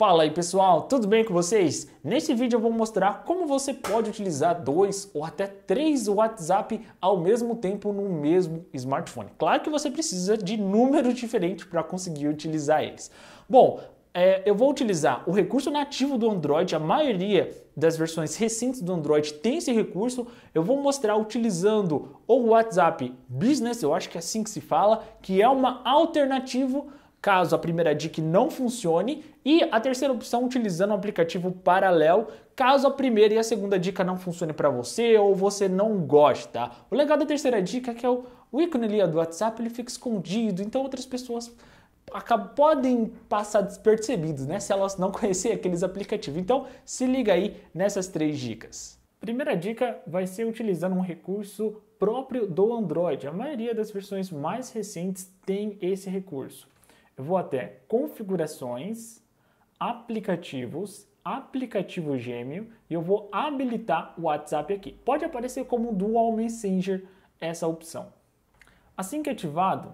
Fala aí pessoal, tudo bem com vocês? Neste vídeo eu vou mostrar como você pode utilizar dois ou até três WhatsApp ao mesmo tempo no mesmo smartphone. Claro que você precisa de números diferentes para conseguir utilizar eles. Bom, é, eu vou utilizar o recurso nativo do Android, a maioria das versões recentes do Android tem esse recurso. Eu vou mostrar utilizando o WhatsApp Business, eu acho que é assim que se fala, que é uma alternativa caso a primeira dica não funcione, e a terceira opção utilizando um aplicativo paralelo, caso a primeira e a segunda dica não funcione para você ou você não goste, tá? O legal da terceira dica é que é o, o ícone ali do WhatsApp ele fica escondido, então outras pessoas acabam, podem passar despercebidos, né? Se elas não conhecerem aqueles aplicativos. Então, se liga aí nessas três dicas. Primeira dica vai ser utilizando um recurso próprio do Android. A maioria das versões mais recentes tem esse recurso eu vou até configurações, aplicativos, aplicativo Gêmeo e eu vou habilitar o WhatsApp aqui. Pode aparecer como Dual Messenger essa opção. Assim que ativado,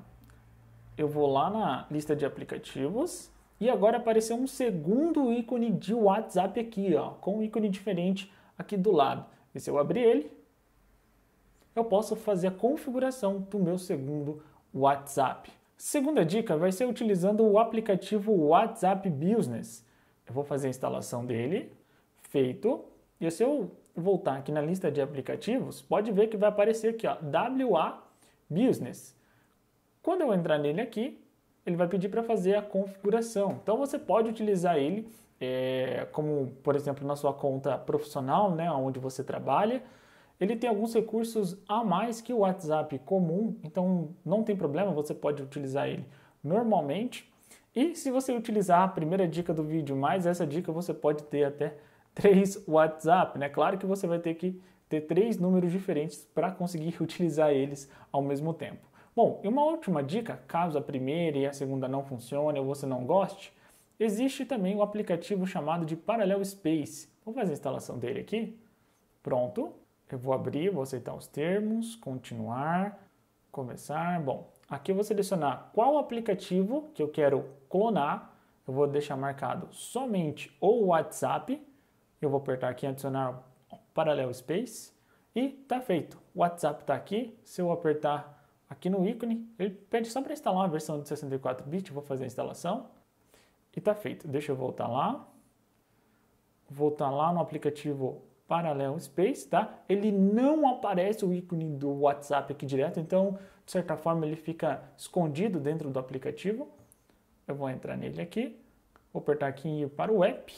eu vou lá na lista de aplicativos e agora apareceu um segundo ícone de WhatsApp aqui, ó, com um ícone diferente aqui do lado. E se eu abrir ele, eu posso fazer a configuração do meu segundo WhatsApp. Segunda dica vai ser utilizando o aplicativo WhatsApp Business. Eu vou fazer a instalação dele, feito, e se eu voltar aqui na lista de aplicativos, pode ver que vai aparecer aqui, ó, WA Business. Quando eu entrar nele aqui, ele vai pedir para fazer a configuração. Então você pode utilizar ele é, como, por exemplo, na sua conta profissional, né, onde você trabalha, ele tem alguns recursos a mais que o WhatsApp comum, então não tem problema, você pode utilizar ele normalmente. E se você utilizar a primeira dica do vídeo mais essa dica, você pode ter até três WhatsApp, né? Claro que você vai ter que ter três números diferentes para conseguir utilizar eles ao mesmo tempo. Bom, e uma última dica, caso a primeira e a segunda não funcionem ou você não goste, existe também o um aplicativo chamado de Parallel Space. Vou fazer a instalação dele aqui. Pronto. Eu vou abrir, vou aceitar os termos, continuar, começar. Bom, aqui eu vou selecionar qual aplicativo que eu quero clonar. Eu vou deixar marcado somente o WhatsApp. Eu vou apertar aqui adicionar paralelo space e tá feito. O WhatsApp está aqui. Se eu apertar aqui no ícone, ele pede só para instalar uma versão de 64 bits. Vou fazer a instalação e tá feito. Deixa eu voltar lá. Voltar lá no aplicativo Paralelo Space, tá? Ele não aparece o ícone do WhatsApp aqui direto, então, de certa forma, ele fica escondido dentro do aplicativo. Eu vou entrar nele aqui, vou apertar aqui ir para o app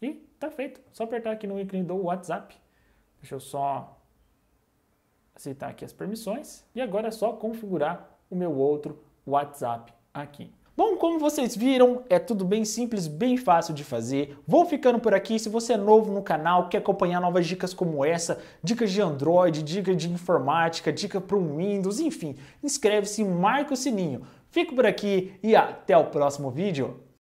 e tá feito. Só apertar aqui no ícone do WhatsApp. Deixa eu só aceitar aqui as permissões e agora é só configurar o meu outro WhatsApp aqui. Bom, como vocês viram, é tudo bem simples, bem fácil de fazer. Vou ficando por aqui. Se você é novo no canal, quer acompanhar novas dicas como essa, dicas de Android, dica de informática, dica para um Windows, enfim, inscreve-se e marca o sininho. Fico por aqui e até o próximo vídeo.